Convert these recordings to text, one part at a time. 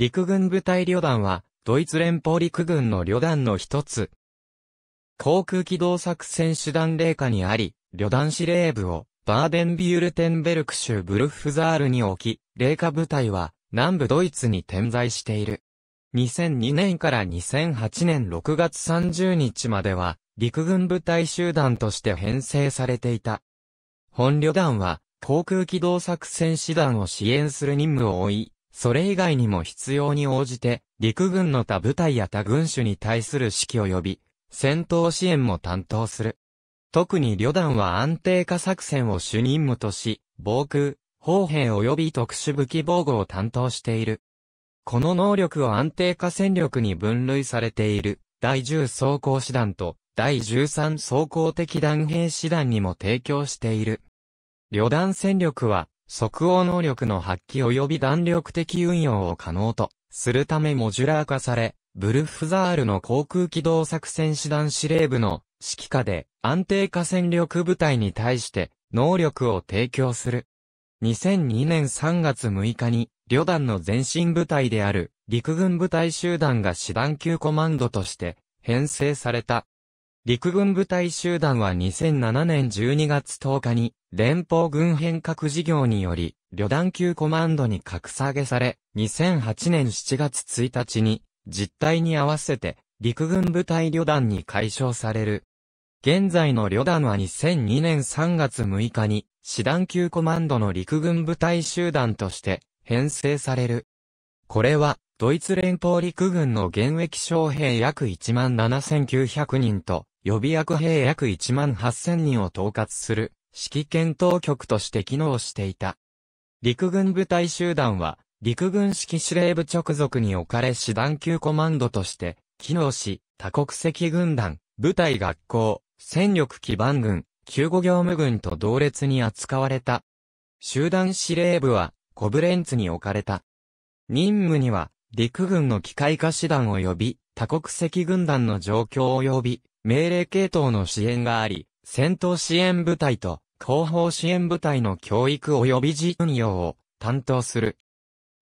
陸軍部隊旅団は、ドイツ連邦陸軍の旅団の一つ。航空機動作戦手段霊下にあり、旅団司令部を、バーデンビュールテンベルク州ブルッフザールに置き、霊下部隊は、南部ドイツに点在している。2002年から2008年6月30日までは、陸軍部隊集団として編成されていた。本旅団は、航空機動作戦師団を支援する任務を負い、それ以外にも必要に応じて、陸軍の他部隊や他軍種に対する指揮及び、戦闘支援も担当する。特に旅団は安定化作戦を主任務とし、防空、砲兵及び特殊武器防護を担当している。この能力を安定化戦力に分類されている、第10装甲師団と、第13装甲的弾兵師団にも提供している。旅団戦力は、即応能力の発揮及び弾力的運用を可能とするためモジュラー化され、ブルフザールの航空機動作戦師団司令部の指揮下で安定化戦力部隊に対して能力を提供する。2002年3月6日に旅団の前身部隊である陸軍部隊集団が師団級コマンドとして編成された。陸軍部隊集団は2007年12月10日に、連邦軍変革事業により、旅団級コマンドに格下げされ、2008年7月1日に、実態に合わせて、陸軍部隊旅団に解消される。現在の旅団は2002年3月6日に、師団級コマンドの陸軍部隊集団として、編成される。これは、ドイツ連邦陸軍の現役将兵約17,900人と、予備役兵約1万8000人を統括する指揮検討局として機能していた。陸軍部隊集団は、陸軍指揮司令部直属に置かれ師団級コマンドとして、機能し、多国籍軍団、部隊学校、戦力基盤軍、救護業務軍と同列に扱われた。集団司令部は、コブレンツに置かれた。任務には、陸軍の機械化師団及び、多国籍軍団の状況及び、命令系統の支援があり、戦闘支援部隊と後方支援部隊の教育及び事運用を担当する。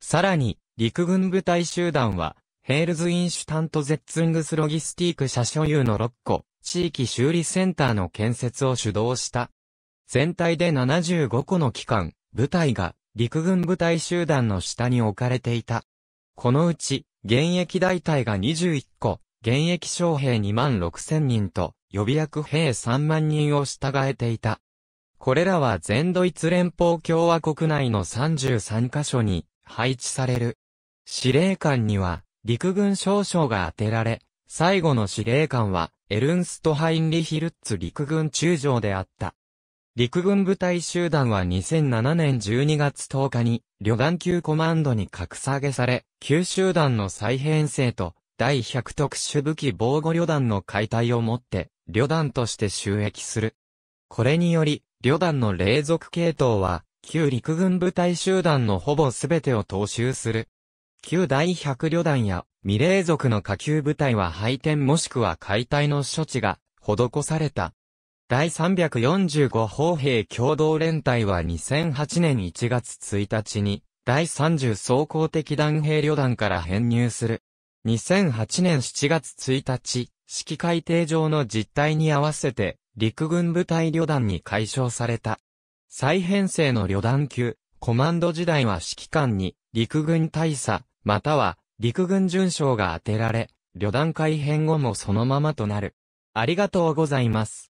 さらに、陸軍部隊集団は、ヘールズ・インシュタント・ゼッツングス・ロギスティーク社所有の6個、地域修理センターの建設を主導した。全体で75個の機関、部隊が、陸軍部隊集団の下に置かれていた。このうち、現役大隊が21個、現役将兵2万6千人と、予備役兵3万人を従えていた。これらは全ドイツ連邦共和国内の33カ所に配置される。司令官には陸軍少将が当てられ、最後の司令官はエルンスト・ハインリヒルッツ陸軍中将であった。陸軍部隊集団は2007年12月10日に旅団級コマンドに格下げされ、旧集団の再編成と第100特殊武器防護旅団の解体をもって、旅団として収益する。これにより、旅団の霊属系統は、旧陸軍部隊集団のほぼ全てを踏襲する。旧第100旅団や未霊族の下級部隊は廃転もしくは解体の処置が施された。第345砲兵共同連隊は2008年1月1日に第30装甲的弾兵旅団から編入する。2008年7月1日、指揮改定上の実態に合わせて、陸軍部隊旅団に解消された。再編成の旅団級、コマンド時代は指揮官に、陸軍大佐、または、陸軍準将が当てられ、旅団改編後もそのままとなる。ありがとうございます。